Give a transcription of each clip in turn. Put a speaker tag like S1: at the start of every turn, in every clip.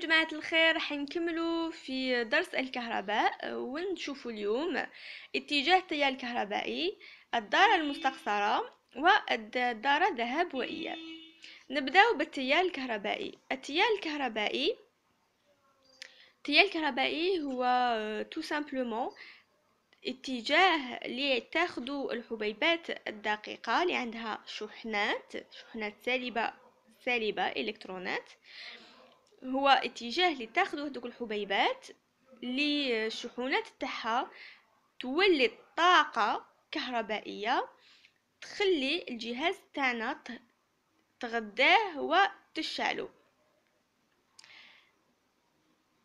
S1: جماعة الخير راح نكملوا في درس الكهرباء ونشوفوا اليوم اتجاه التيار الكهربائي الدارة المستقصرة والدارة ذهب وإياب نبداو بالتيار الكهربائي التيار الكهربائي التيار الكهربائي هو تو سامبلومون اتجاه اللي تاخدو الحبيبات الدقيقة اللي عندها شحنات شحنات سالبة سالبة الكترونات آه هو اتجاه اللي تاخذوا هذوك الحبيبات اللي الشحونات تاعها تولي طاقة كهربائية تخلي الجهاز تاعنا تغداه وتشعلو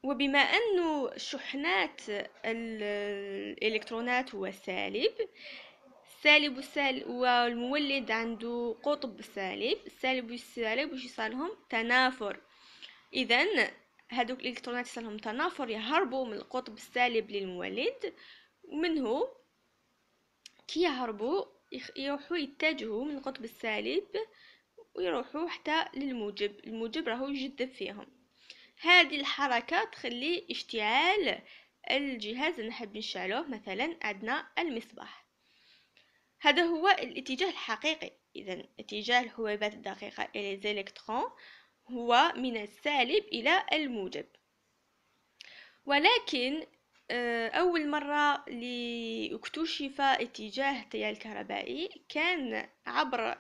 S1: وبما أنه شحنات الإلكترونات هو سالب سالب والمولد عنده قطب سالب السالب والسالب وش يصالهم تنافر اذا هذوك الالكترونات يصلهم تنافر يهربوا من القطب السالب للمولد ومنه كي يهربوا يروحوا يتجهوا من القطب السالب ويروحوا حتى للموجب الموجب راهو يجذب فيهم هذه الحركة تخلي اشتعال الجهاز اللي نحب نشعلوه مثلا عندنا المصباح هذا هو الاتجاه الحقيقي اذا اتجاه الحبيبات الدقيقة الالكترون هو من السالب إلى الموجب ولكن آه، أول مرة اكتشف اتجاه التيار الكهربائي كان عبر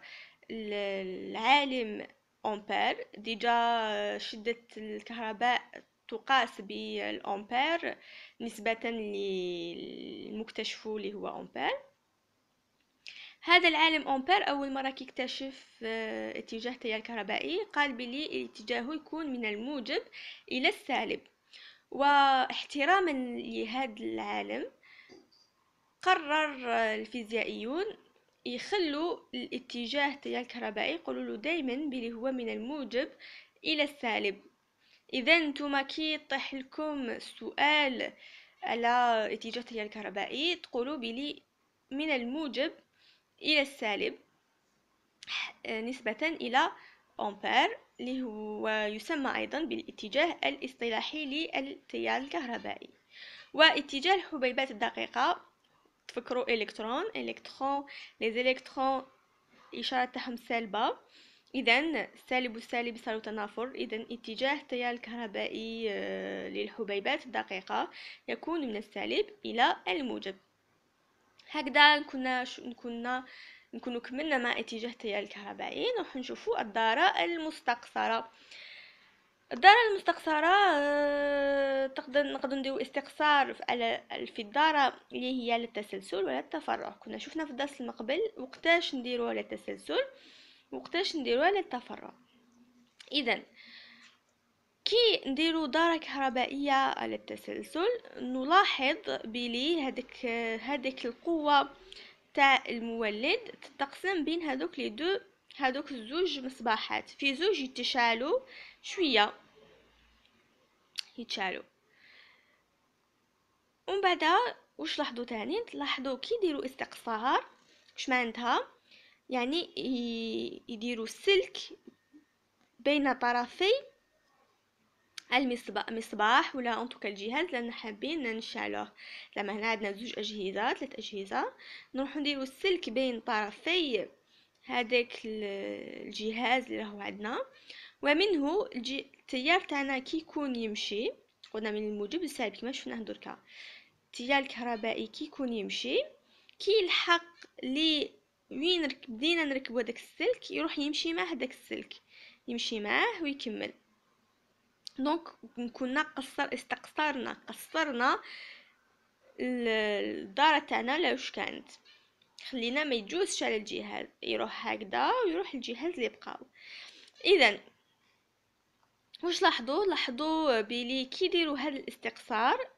S1: العالم أمبير ديجا شدة الكهرباء تقاس بالأمبير نسبة للمكتشف اللي هو أمبير هذا العالم أمبير أول مرة كيكتشف آه، اتجاه التيار الكهربائي قال بلي اتجاهه يكون من الموجب إلى السالب واحتراما لهذا العالم قرر الفيزيائيون يخلوا الاتجاه التيار الكهربائي يقولوا له دائما بلي هو من الموجب الى السالب اذا نتوما كي يطيح لكم السؤال على اتجاه التيار الكهربائي تقولوا بلي من الموجب إلى السالب آه، نسبة إلى أمبير اللي هو يسمى أيضا بالاتجاه الاصطلاحي للتيار الكهربائي واتجاه الحبيبات الدقيقة تفكروا إلكترون إلكترون لي إلكترون اشاره تاعهم سالبة إذا السالب والسالب صاروا تنافر إذا اتجاه التيار الكهربائي آه، للحبيبات الدقيقة يكون من السالب إلى الموجب هكذا نكون نكون نكونو كملنا مع اتجاه التيار الكهربائي نروح نشوفوا الدارة المستقصرة الدارة المستقصرة آه، تقدر نقدر نديرو استقصار في الدارة اللي هي للتسلسل ولا التفرع كنا شفنا في الدرس المقبل وقتاش نديروها للتسلسل وقتاش نديروها للتفرع اذا كي نديرو دارة كهربائية على التسلسل نلاحظ بلي هذيك هذيك القوة تاع المولد تتقسم بين هذوك لي دو هذوك الزوج مصباحات في زوج يتشالو شويه يتشالو ومن بعد واش لاحظوا تاني تلاحظوا كي يديروا استقصار واش معناتها يعني يديروا سلك بين طرفي المصباح ولا انطوكا الجهاز لان حابين نشعلوه زعما هنا عندنا زوج اجهزه ثلاث اجهزه نروحو نديرو السلك بين طرفي هذاك الجهاز اللي راهو عندنا ومنه التيار تاعنا كي يكون يمشي قلنا من الموجب للسالب كما شفناه دركا التيار الكهربائي كي يكون يمشي كي يلحق لي وين بدينا نركبو هذاك السلك يروح يمشي مع هذاك السلك يمشي معاه ويكمل دونك كنا قصر استقصرنا قصرنا الدارة تاعنا لوش كانت خلينا ما يجوزش على الجهاز يروح هكذا ويروح الجهاز اللي بقاو اذا واش لاحظوا لاحظوا بلي كي يديروا هذا الاستقصار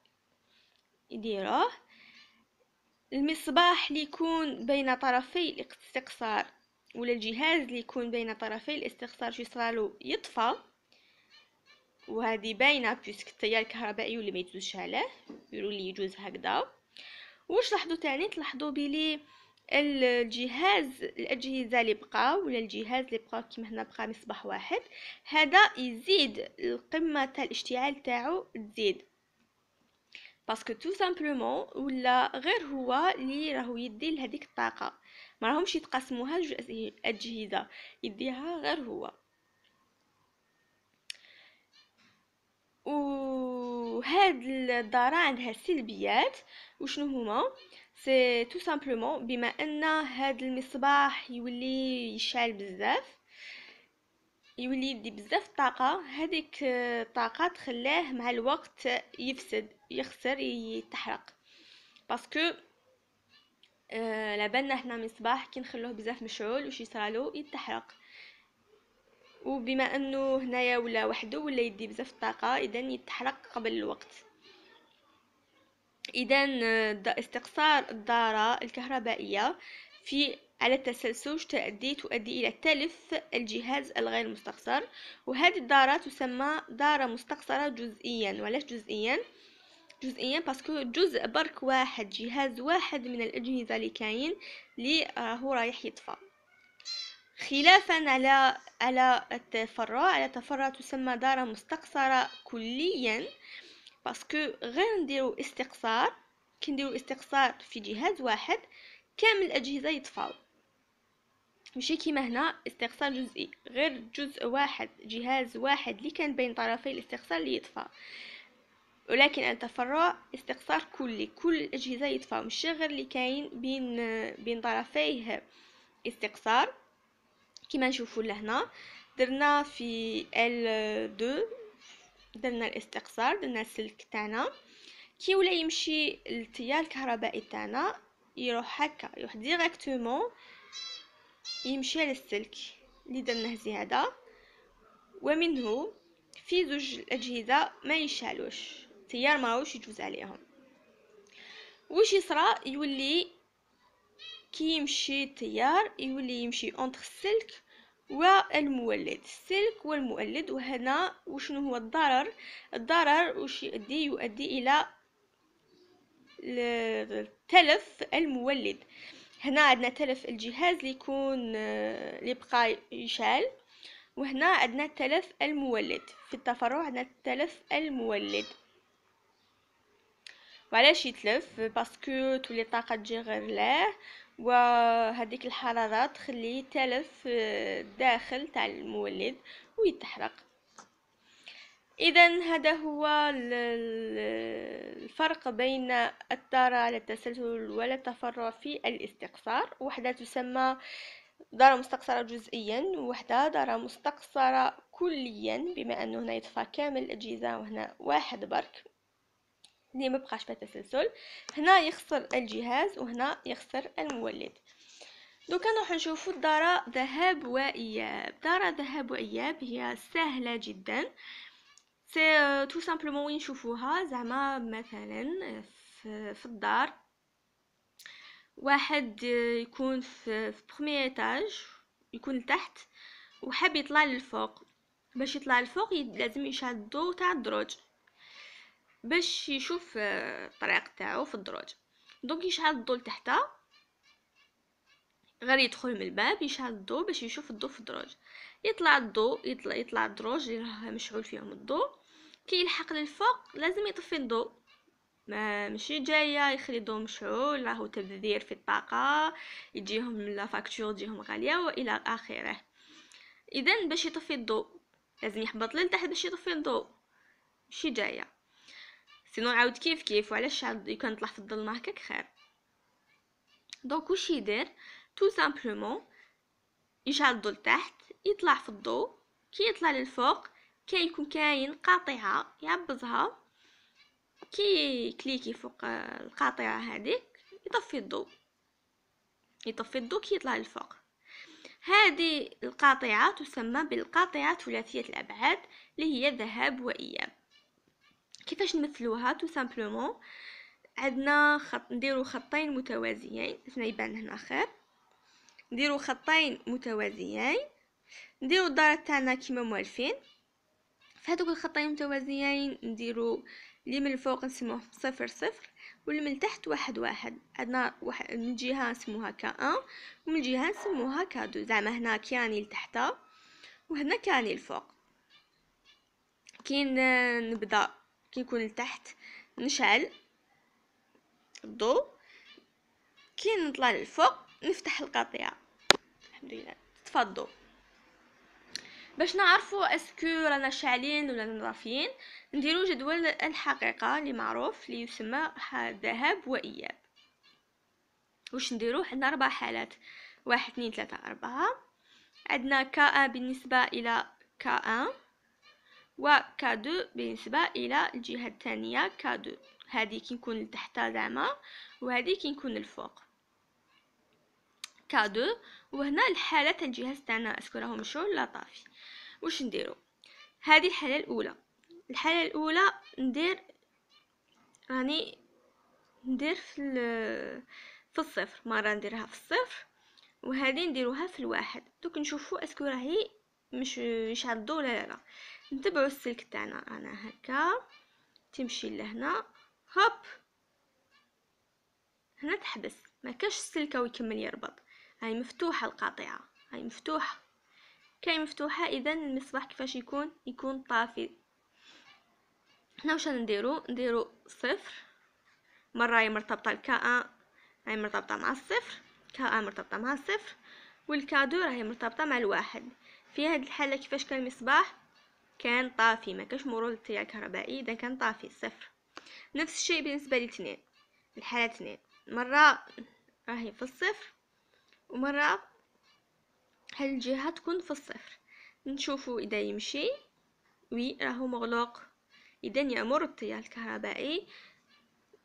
S1: يديروه المصباح اللي يكون بين طرفي الاستقصار ولا الجهاز اللي يكون بين طرفي الاستقصار شو يطفى وهذه باينه بيسك التيار الكهربائي واللي ما يدوزش عليه لي يجوز هكذا واش لاحظوا تاني تلاحظوا بلي الجهاز الاجهزه اللي بقى ولا الجهاز اللي بقى كيما هنا بقى مصباح واحد هذا يزيد القمه تاع الاشتعال تاعو تزيد باسكو تو سامبلومون ولا غير هو اللي راهو يدي لهذيك الطاقه ما راهمش يتقاسموها جوج اجهزه يديها غير هو وهاد الدارة عندها سلبيات وشنو هما سي تو سامبلومون بما ان هاد المصباح يولي يشعل بزاف يولي يدي بزاف الطاقة هذيك الطاقة تخليه مع الوقت يفسد يخسر يتحرق باسكو آه، لا لبنا حنا مصباح كي نخلوه بزاف مشعول وش يصرالو يتحرق وبما انه هنايا ولا وحده ولا يدي بزاف الطاقه اذا يتحرق قبل الوقت اذا آه، استقصار الدارة الكهربائية في على التسلسل تؤدي تؤدي إلى تلف الجهاز الغير مستقصر وهذه الدارة تسمى دارة مستقصرة جزئيا ولاش جزئيا جزئيا باسكو جزء برك واحد جهاز واحد من الأجهزة اللي كاين اللي راهو رايح يطفى خلافا على على التفرع على التفرع تسمى دار مستقصرة كليا باسكو غير نديرو استقصار كنديرو استقصار في جهاز واحد كامل الأجهزة يطفاو ماشي كيما هنا استقصار جزئي غير جزء واحد جهاز واحد اللي كان بين طرفي الاستقصار اللي يطفى ولكن التفرع استقصار كلي كل الأجهزة يطفى ماشي غير اللي كاين بين بين طرفيه استقصار كما نشوفوا لهنا درنا في ال 2 درنا الاستقصار درنا السلك تاعنا كي ولا يمشي التيار الكهربائي تاعنا يروح هكا يروح ديريكتومون يمشي على السلك اللي درناه زيادة ومنه في زوج الأجهزة ما يشالوش التيار ماهوش يجوز عليهم وش يصرى يولي كيمشي التيار يولي يمشي اونتر السلك والمولد السلك والمولد وهنا وشنو هو الضرر الضرر وش يؤدي يؤدي الى تلف المولد هنا عندنا تلف الجهاز اللي يكون اللي بقى يشعل وهنا عندنا تلف المولد في التفرع عندنا تلف المولد وعلاش يتلف باسكو تولي الطاقه تجي غير ليه وهذيك الحرارة تخلي تلف الداخل آه، تاع المولد ويتحرق اذا هذا هو الفرق بين الثارة على التسلسل ولا التفرع في الاستقصار وحدة تسمى دارة مستقصرة جزئيا وحدة دارة مستقصرة كليا بما انه هنا يطفى كامل الاجهزة وهنا واحد برك اللي ما بقاش تسلسل هنا يخسر الجهاز وهنا يخسر المولد دوكا نروح نشوفو الدارة ذهاب وإياب دارة ذهاب وإياب هي سهلة جدا سي تو سامبلومون وين نشوفوها زعما مثلا في الدار واحد آه، يكون في بروميير ايطاج يكون لتحت وحاب يطلع للفوق باش يطلع للفوق لازم يشدو تاع الدروج باش يشوف آه، الطريق تاعو في الدروج دونك يشعل الضو لتحت غير يدخل من الباب يشعل الضو باش يشوف الضو في الدروج يطلع الضو يطلع يطلع الدروج اللي راه مشعول فيهم الضو كي يلحق للفوق لازم يطفي الضو ما ماشي جايه يخلي الضو مشعول راهو تبذير في الطاقه يجيهم لا فاكتور تجيهم غاليه والى اخره اذا باش يطفي الضو لازم يحبط للتحت باش يطفي الضوء ماشي جايه سينو عاود كيف كيف وعلاش شعل يكون طلع في الظلمه هكاك خير دونك واش يدير تو سامبلومون يشعل الضو لتحت يطلع في الضو كي يطلع للفوق كي يكون كاين قاطعه يعبزها كي كليكي فوق القاطعه هذيك يطفي الضو يطفي الضو كي يطلع للفوق هذه القاطعه تسمى بالقاطعه ثلاثيه الابعاد اللي هي ذهاب واياب كيفاش نمثلوها تو سامبلومون عندنا خط نديرو خطين متوازيين اسمه يبان هنا خير نديرو خطين متوازيين نديرو الدار تاعنا كيما موالفين في هذوك الخطين المتوازيين نديرو اللي من الفوق نسموه صفر صفر واللي من تحت واحد واحد عندنا واحد من جهه نسموها كا ان ومن جهه نسموها كا دو زعما هنا كياني لتحت وهنا كياني الفوق كي نبدا كي يكون لتحت نشعل الضوء كي نطلع للفوق نفتح القطيعه الحمد لله تفضوا باش نعرفوا اسكو رانا شاعلين ولا نضافين نديرو جدول الحقيقه اللي معروف اللي يسمى ذهب واياب واش نديرو حنا اربع حالات واحد اثنين ثلاثة أربعة عندنا كا بالنسبة إلى كا وك2 بالنسبة إلى الجهة الثانية كادو هذه كنكون لتحت زعما وهذه كنكون الفوق كادو وهنا الحالة تاع الجهاز تاعنا اسكو راهو مشعول ولا طافي واش نديرو هذه الحالة الأولى الحالة الأولى ندير راني ندير في في الصفر مرة نديرها في الصفر وهذه نديروها في الواحد دوك نشوفو اسكو راهي مش مش ولا لا, لا. نتبعو السلك تاعنا انا هكا تمشي لهنا هوب هنا تحبس ما كاش السلكه ويكمل يربط هاي مفتوحه القاطعه هاي مفتوحه كاي مفتوحه اذا المصباح كيفاش يكون يكون طافي هنا واش نديرو نديرو صفر مره هي مرتبطه الكاء هاي مرتبطه مع الصفر كاء مرتبطه مع الصفر والكادو راهي مرتبطه مع الواحد في هذه الحاله كيفاش كان المصباح كان طافي ما كاش مرور التيار الكهربائي اذا كان طافي صفر نفس الشيء بالنسبه لتنين الحاله تنين مره راهي في الصفر ومره هالجهه الجهه تكون في الصفر نشوفو اذا يمشي وي راهو مغلوق اذا يمر التيار الكهربائي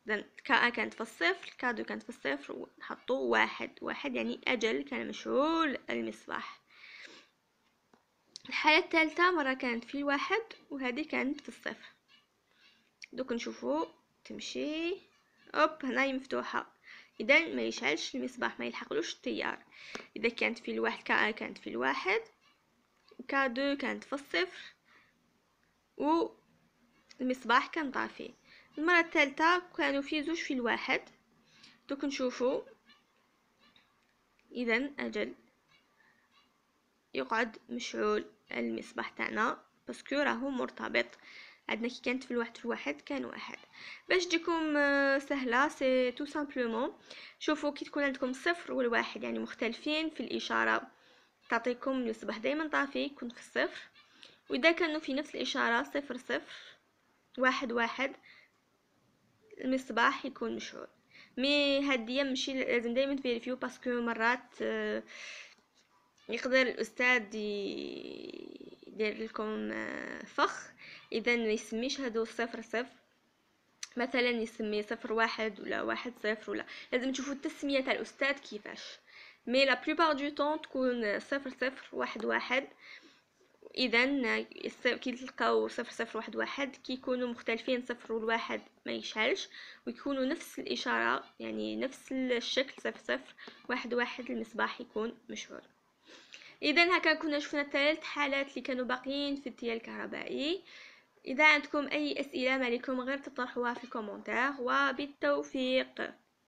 S1: اذا كا كانت في الصفر كادو كانت في الصفر ونحطو واحد واحد يعني اجل كان مشغول المصباح الحالة الثالثة مرة كانت في الواحد وهذه كانت في الصفر دوك نشوفو تمشي اوب هنايا مفتوحة اذا ما يشعلش المصباح ما يلحقلوش التيار اذا كانت في الواحد كا كانت في الواحد كا دو كانت في الصفر و المصباح كان طافي المرة الثالثة كانوا في زوج في الواحد دوك نشوفو اذا اجل يقعد مشعول المصباح تاعنا باسكو راهو مرتبط عندنا كي كانت في الواحد في الواحد كان واحد باش تجيكم آه، سهله سي تو سامبلومون شوفوا كي تكون عندكم الصفر والواحد يعني مختلفين في الاشاره تعطيكم المصباح دائما طافي يكون في الصفر واذا كانوا في نفس الاشاره صفر صفر واحد واحد المصباح يكون مشعول مي هادية ماشي لازم دائما تفيريفيو باسكو مرات آه يقدر الأستاذ يدير لكم آه، فخ إذا ما يسميش هادو صفر صفر مثلا يسمي صفر واحد ولا واحد صفر ولا لازم تشوفوا التسمية تاع الأستاذ كيفاش مي لا بلوبار دو طون تكون صفر صفر واحد واحد اذا آه، كي تلقاو صفر صفر واحد واحد كيكونوا مختلفين صفر والواحد ما يشعلش ويكونوا نفس الاشاره يعني نفس الشكل صفر صفر واحد واحد المصباح يكون مشعول اذا هكا كنا شفنا ثلاث حالات اللي كانوا باقيين في التيار الكهربائي اذا عندكم اي اسئله ما غير تطرحوها في الكومنتار وبالتوفيق